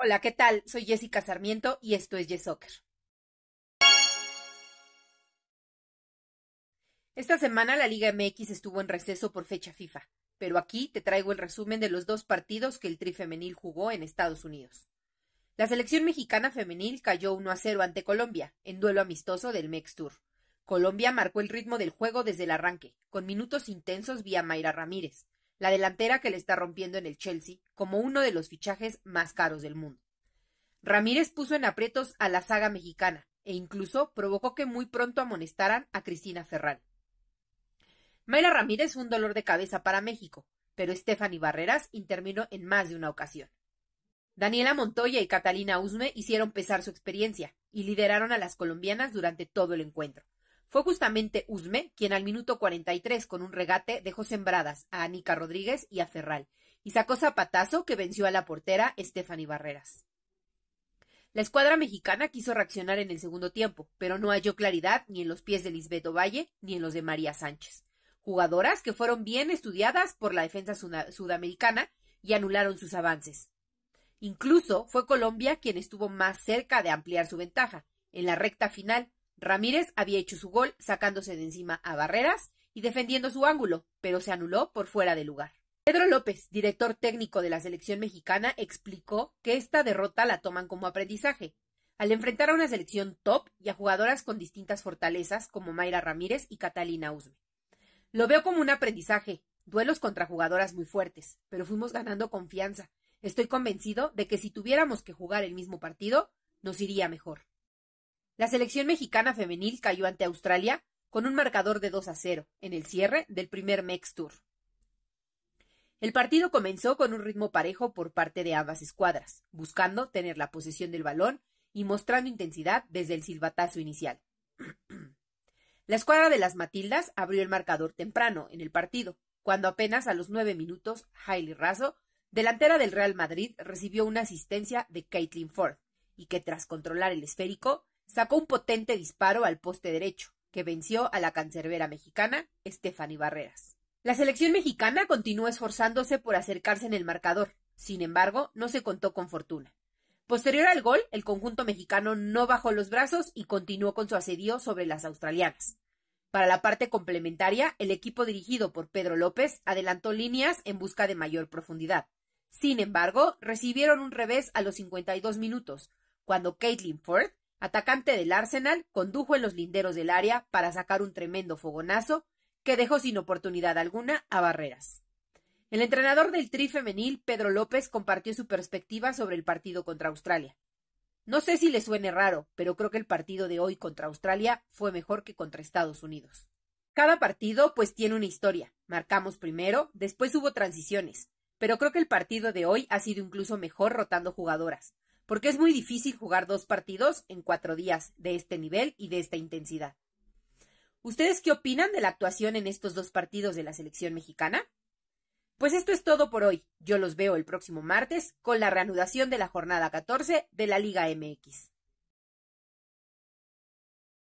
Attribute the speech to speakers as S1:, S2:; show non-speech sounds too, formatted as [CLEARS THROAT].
S1: Hola, ¿qué tal? Soy Jessica Sarmiento y esto es Yesoccer. Esta semana la Liga MX estuvo en receso por fecha FIFA, pero aquí te traigo el resumen de los dos partidos que el Tri femenil jugó en Estados Unidos. La selección mexicana femenil cayó 1 a 0 ante Colombia, en duelo amistoso del Mex Tour. Colombia marcó el ritmo del juego desde el arranque, con minutos intensos vía Mayra Ramírez, la delantera que le está rompiendo en el Chelsea como uno de los fichajes más caros del mundo. Ramírez puso en aprietos a la saga mexicana e incluso provocó que muy pronto amonestaran a Cristina Ferral. Mayra Ramírez fue un dolor de cabeza para México, pero Stephanie Barreras intervino en más de una ocasión. Daniela Montoya y Catalina Usme hicieron pesar su experiencia y lideraron a las colombianas durante todo el encuentro, fue justamente Usme quien al minuto 43 con un regate dejó sembradas a Anica Rodríguez y a Ferral y sacó zapatazo que venció a la portera Estefany Barreras. La escuadra mexicana quiso reaccionar en el segundo tiempo, pero no halló claridad ni en los pies de Lisbeto Valle ni en los de María Sánchez, jugadoras que fueron bien estudiadas por la defensa sudamericana y anularon sus avances. Incluso fue Colombia quien estuvo más cerca de ampliar su ventaja, en la recta final, Ramírez había hecho su gol sacándose de encima a Barreras y defendiendo su ángulo, pero se anuló por fuera de lugar. Pedro López, director técnico de la selección mexicana, explicó que esta derrota la toman como aprendizaje. Al enfrentar a una selección top y a jugadoras con distintas fortalezas como Mayra Ramírez y Catalina Usme. Lo veo como un aprendizaje, duelos contra jugadoras muy fuertes, pero fuimos ganando confianza. Estoy convencido de que si tuviéramos que jugar el mismo partido, nos iría mejor. La selección mexicana femenil cayó ante Australia con un marcador de 2 a 0 en el cierre del primer Mex Tour. El partido comenzó con un ritmo parejo por parte de ambas escuadras, buscando tener la posesión del balón y mostrando intensidad desde el silbatazo inicial. [CLEARS THROAT] la escuadra de las Matildas abrió el marcador temprano en el partido, cuando apenas a los nueve minutos, Hailey Razo, delantera del Real Madrid, recibió una asistencia de Caitlin Ford, y que tras controlar el esférico, sacó un potente disparo al poste derecho, que venció a la cancerbera mexicana Stephanie Barreras. La selección mexicana continuó esforzándose por acercarse en el marcador, sin embargo, no se contó con fortuna. Posterior al gol, el conjunto mexicano no bajó los brazos y continuó con su asedio sobre las australianas. Para la parte complementaria, el equipo dirigido por Pedro López adelantó líneas en busca de mayor profundidad. Sin embargo, recibieron un revés a los 52 minutos, cuando Caitlin Ford atacante del Arsenal, condujo en los linderos del área para sacar un tremendo fogonazo que dejó sin oportunidad alguna a Barreras. El entrenador del Tri femenil, Pedro López, compartió su perspectiva sobre el partido contra Australia. No sé si le suene raro, pero creo que el partido de hoy contra Australia fue mejor que contra Estados Unidos. Cada partido pues tiene una historia. Marcamos primero, después hubo transiciones, pero creo que el partido de hoy ha sido incluso mejor rotando jugadoras, porque es muy difícil jugar dos partidos en cuatro días de este nivel y de esta intensidad. ¿Ustedes qué opinan de la actuación en estos dos partidos de la selección mexicana? Pues esto es todo por hoy. Yo los veo el próximo martes con la reanudación de la jornada 14 de la Liga MX.